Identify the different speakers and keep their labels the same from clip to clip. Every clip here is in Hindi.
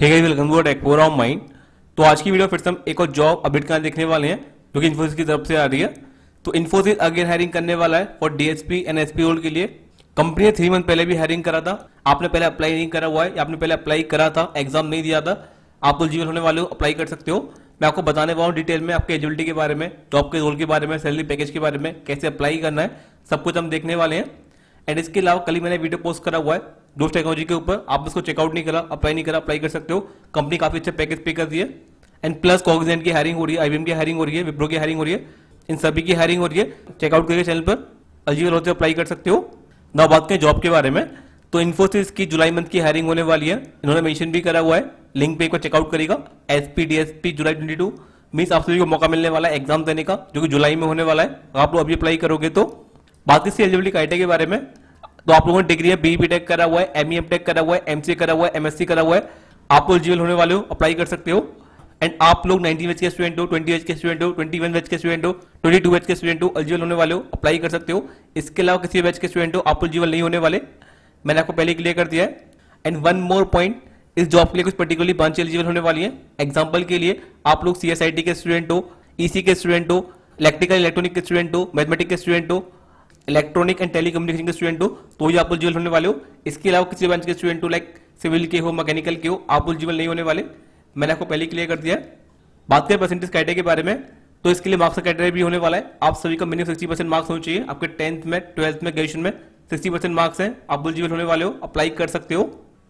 Speaker 1: hey welcome to tech four on mind तो आज की वीडियो फिर से हम एक और जॉब अपडेट करना देखने वाले हैं जो कि इन्फोसिस की तरफ से आ रही है तो इन्फोसिस अगेन हायरिंग करने वाला है for DSP and SP role के लिए कंपनी ने थ्री मंथ पहले भी हायरिंग करा था आपने पहले अप्लाई नहीं करा हुआ है आपने पहले अप्लाई करा था एग्जाम नहीं दिया था आप एलिजिबल तो होने वाले हो अप्लाई कर सकते हो मैं आपको बताने वाला हूँ डिटेल में आपके एलिजिबिलिटी के बारे में जॉब के रोल के बारे में सैलरी पैकेज के बारे में कैसे अप्लाई करना है सब कुछ हम देखने वाले हैं एंड इसके अलावा कल ही मैंने वीडियो पोस्ट करा हुआ है डोज टेक्नोलॉजी के ऊपर आप उसको चेकआउट नहीं करा अप्लाई नहीं करा अप्लाई कर सकते हो कंपनी काफी अच्छे पैकेज पे कर दिए एंड प्लस कॉगजेंट की हायरिंग हो रही है आईवीएम की हायरिंग हो रही है विप्रो की हायरिंग हो रही है इन सभी की हायरिंग हो रही है चेकआउट करके चैनल पर एलिजिबल होते अप्लाई कर सकते हो ना बात करें जॉब के बारे में तो इन्फोसिस की जुलाई मंथ की हायरिंग होने वाली है इन्होंने मेंशन भी करा हुआ है लिंक पे एक बार चेकआउट करेगा SP DSP July twenty two means आप सभी को मौका मिलने वाला है एग्जाम देने का जो कि जुलाई में होने वाला है आप लोग अभी अप्लाई करोगे तो बाकी सी एलिजिबिलिटी क्राइटेरिया के बारे में तो आप लोगों ने डिग्री है बी बी टेक करा हुआ है एम ई एम टेक करा हुआ है एमसीए करा हुआ है एमएससी करा हुआ है आप जीवल होने वाले हो अप्लाई कर सकते हो एंड आप लोग 19 एच के स्टूडेंट हो 20 एच के स्टूडेंट हो 21 एच के स्टूडेंट हो 22 एच के स्टूडेंट हो एलिजिबल होने वाले हो अप्लाई कर सकते हो इसके अलावा किसी बैच के स्टूडेंट हो आप एलिजिबल नहीं होने वाले मैंने आपको पहले क्लियर कर दिया है एंड वन मोर पॉइंट इस जॉब के लिए कुछ पर्टिकुलर ब्रांच एलिजिबल होने वाली है एग्जाम्पल के लिए आप लोग सी के स्टूडेंट हो ई e के स्टूडेंट हो इलेक्ट्रिकल इलेक्ट्रॉनिक के स्टूडेंट हो मैथमेटिक के स्टूडेंट हो इलेक्ट्रॉनिक एंड टेलीकम्युनिकेशन के स्टूडेंट हो तो ही आप एलिजिबल होने वाले हो इसके अलावा किसी ब्रांच के स्टूडेंट हो लाइक सिविल के हो मैकेनिकल के हो आप एलिजिबल नहीं होने वाले मैंने आपको पहले क्लियर कर दिया बात करें परसेंटेज कैटेगरी के बारे में तो इसके लिए मार्क्स का भी होने वाला है आप सभी का मिनिमम सिक्सटी परसेंट मार्क्स होने चाहिए आपके टेंथ में ट्वेल्थ में ग्रेजुएशन में सिक्सटी परसेंट मार्क्स हैं आप एलिजिबल होने वाले हो अप्लाई कर सकते हो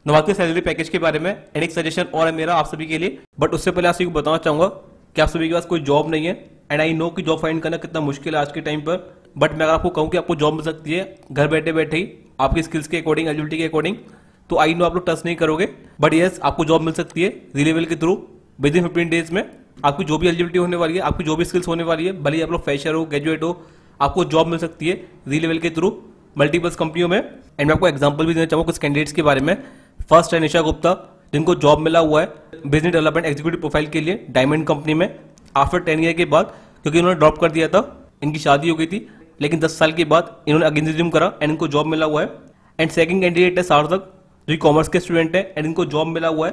Speaker 1: नवाते सैलरी पैकेज के बारे में एंड सजेशन और है मेरा आप सभी के लिए बट उससे पहले आप सभी को बताना चाहूंगा कि आप सभी के पास कोई जॉब नहीं है एंड आई नो कि जॉब फाइंड करना कितना मुश्किल है आज के टाइम पर बट मैं अगर आपको कहूँ कि आपको जॉब मिल सकती है घर बैठे बैठे ही आपकी स्किल्स के अकॉर्डिंग एलिजिबिलिटी के अकॉर्डिंग तो आई नो आप लोग टच नहीं करोगे बट येस आपको जॉब मिल सकती है रिलेवल के through within fifteen days में आपकी जो भी एलिजिबिलिटी होने वाली है आपकी जो भी स्किल्स होने वाली है भले आप लोग फ्रेशर हो ग्रेजुएट हो आपको जॉब मिल सकती है लेवल के थ्रू मल्टीपल्स कंपनियों में एंड मैं आपको एग्जाम्पल भी देना चाहूँगा कुछ कैंडिडेट्स के बारे में फर्स्ट है निशा गुप्ता जिनको जॉब मिला हुआ है बिजनेस डेवलपमेंट एग्जीक्यूटिव प्रोफाइल के लिए डायमंड कंपनी में आफ्टर टेन ईयर के बाद क्योंकि उन्होंने ड्रॉप कर दिया था इनकी शादी हो गई थी लेकिन दस साल के बाद इन्होंने अगेन रिज्यूम करा एंड इनको जॉब मिला हुआ है एंड सेकंड कैंडिडेट है सार्थक जो कि कॉमर्स के स्टूडेंट है एंड इनको जॉब मिला हुआ है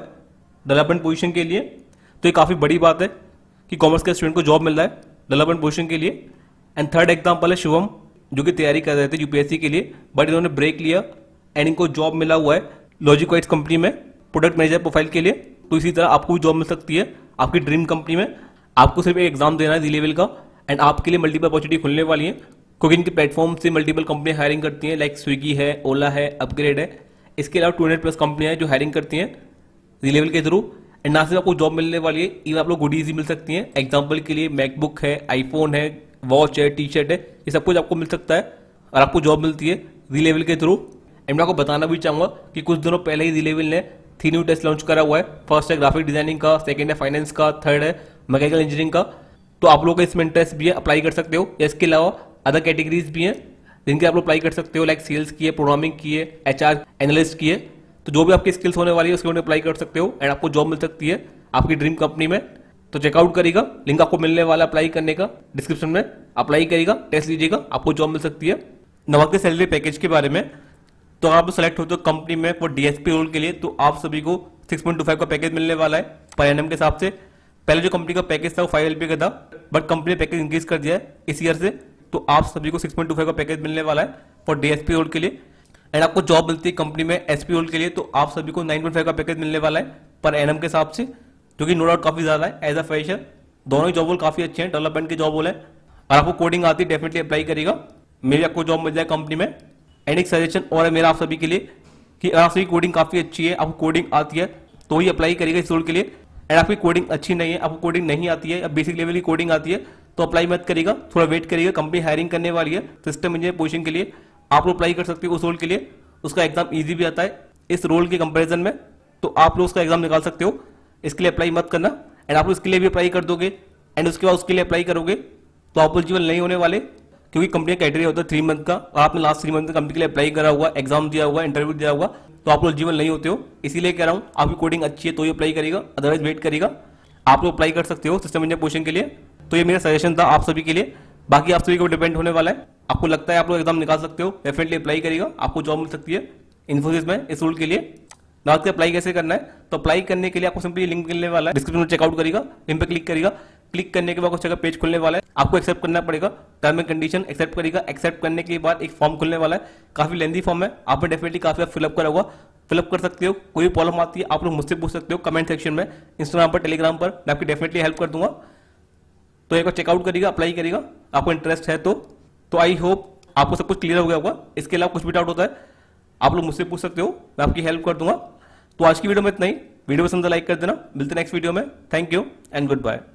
Speaker 1: डेवलपमेंट पोजिशन के लिए तो ये काफ़ी बड़ी बात है कि कॉमर्स के स्टूडेंट को जॉब मिल रहा है डेवलपमेंट पोजिशन के लिए एंड थर्ड एग्जाम्पल है शिवम जो कि तैयारी कर रहे थे यूपीएससी के लिए बट इन्होंने ब्रेक लिया एंड इनको जॉब मिला हुआ है वाइज कंपनी में प्रोडक्ट मैनेजर प्रोफाइल के लिए तो इसी तरह आपको भी जॉब मिल सकती है आपकी ड्रीम कंपनी में आपको सिर्फ एक एग्जाम देना है जी लेवल का एंड आपके लिए मल्टीपल अपॉर्चुनिटी खुलने वाली है कुकिंग के प्लेटफॉर्म से मल्टीपल कंपनियाँ हायरिंग करती हैं लाइक स्विगी है ओला है अपग्रेड है इसके अलावा टू प्लस कंपनियाँ जो हायरिंग करती हैं रिलेवल के थ्रू एंड ना सिर्फ आपको जॉब मिलने वाली है इवन आप लोग गुडीज मिल सकती हैं एग्जाम्पल के लिए मैकबुक है आईफोन है वॉच है टी शर्ट है ये सब कुछ आपको मिल सकता है और आपको जॉब मिलती है रिलेवल के थ्रू एंड मैं आपको बताना भी चाहूँगा कि कुछ दिनों पहले ही रिलेवल ने थ्री न्यू टेस्ट लॉन्च करा हुआ है फर्स्ट है ग्राफिक डिजाइनिंग का सेकेंड है फाइनेंस का थर्ड है मैकेनिकल इंजीनियरिंग का तो आप लोगों का इसमें इंटरेस्ट भी है अप्लाई कर सकते हो या इसके अलावा अदर कैटेगरीज भी हैं जिनके आप लोग अप्लाई कर सकते हो लाइक सेल्स की है प्रोग्रामिंग की है एच आर एनालिस्ट की है तो जो भी आपकी स्किल्स होने वाली है उसके अप्लाई कर सकते हो एंड आपको जॉब मिल सकती है आपकी ड्रीम कंपनी में तो चेकआउट करिएगा लिंक आपको मिलने वाला अप्लाई करने का डिस्क्रिप्शन में अप्लाई करेगा टेस्ट लीजिएगा आपको जॉब मिल सकती है नवा के सैलरी पैकेज के बारे में तो आप सेलेक्ट होते हो कंपनी तो में फॉर डीएसपी रोल के लिए तो आप सभी को फाइव का पैकेज मिलने वाला है पर एन के हिसाब से पहले जो कंपनी का पैकेज था वो फाइव एल का था बट कंपनी ने पैकेज इंक्रीज कर दिया है इस ईयर से तो आप सभी को 6.25 का पैकेज मिलने वाला है फॉर डीएसपी होल्ड के लिए एंड आपको जॉब मिलती है कंपनी में एसपी होल्ड के लिए तो आप सभी को 9.5 का पैकेज मिलने वाला है पर एनएम के हिसाब से जो कि नो डाउट काफी ज्यादा है एज अ फ्रेशर दोनों ही जॉब होल काफी अच्छे हैं डेवलपमेंट के जॉब होल है और आपको कोडिंग आती है डेफिनेटली अप्लाई करेगा मेरी आपको जॉब मिल जाए कंपनी में एंड एक सजेशन और है मेरा आप सभी के लिए कि आप सभी कोडिंग काफी अच्छी है आपको कोडिंग आती है तो ही अप्लाई करेगा इस रोल के लिए एंड आपकी कोडिंग अच्छी नहीं है आपको कोडिंग नहीं आती है बेसिक लेवल की कोडिंग आती है तो अप्लाई मत करिएगा थोड़ा वेट करिएगा कंपनी हायरिंग करने वाली है सिस्टम इंजीनियर पोजिशन के लिए आप लोग अप्लाई कर सकते हो उस रोल के लिए उसका एग्जाम ईजी भी आता है इस रोल के कंपेरिजन में तो आप लोग उसका एग्जाम निकाल सकते हो इसके लिए अप्लाई मत करना एंड आप लोग इसके लिए भी अप्लाई कर दोगे एंड उसके बाद उसके लिए अप्लाई करोगे तो आप लोग जीवन नहीं होने वाले क्योंकि कंपनी का क्राइटेरिया होता है थ्री मंथ का और आपने लास्ट थ्री मंथ में कंपनी के लिए अप्लाई करा हुआ एग्जाम दिया हुआ इंटरव्यू दिया हुआ तो आप लोग जीवन नहीं होते हो इसीलिए कह रहा हूँ आपकी कोडिंग अच्छी है तो ही अप्लाई करेगा अदरवाइज वेट करेगा आप लोग अप्लाई कर सकते हो सिस्टम इंजीनियर पोजिशन के लिए तो ये मेरा सजेशन था आप सभी के लिए बाकी आप सभी को डिपेंड होने वाला है आपको लगता है आप लोग एग्जाम निकाल सकते हो डेफिनेटली अप्लाई करिएगा आपको जॉब मिल सकती है इन्फोसिस में इस रूल के लिए ना आपको अप्लाई कैसे करना है तो अप्लाई करने के लिए आपको सिंपली लिंक मिलने वाला है डिस्क्रिप्शन में चेकआउट करेगा लिंक पर क्लिक करेगा क्लिक करने के बाद कुछ जगह पेज खुलने वाला है आपको एक्सेप्ट करना पड़ेगा टर्म एंड कंडीशन एक्सेप्ट करेगा एक्सेप्ट करने के बाद एक फॉर्म खुलने वाला है काफी लेंदी फॉर्म है आपने डेफिनेटली काफी फिलअप करा हुआ फिलअप कर सकते हो कोई प्रॉब्लम आती है आप लोग मुझसे पूछ सकते हो कमेंट सेक्शन में इंस्टाग्राम पर टेलीग्राम पर मैं आपकी डेफिनेटली हेल्प कर दूंगा तो एक बार चेकआउट करिएगा अप्लाई करिएगा आपको इंटरेस्ट है तो तो आई होप आपको सब कुछ क्लियर हो गया होगा इसके अलावा कुछ भी डाउट होता है आप लोग मुझसे पूछ सकते हो मैं आपकी हेल्प कर दूंगा तो आज की वीडियो में इतना ही वीडियो पसंद लाइक कर देना मिलते नेक्स्ट वीडियो में thank you and good bye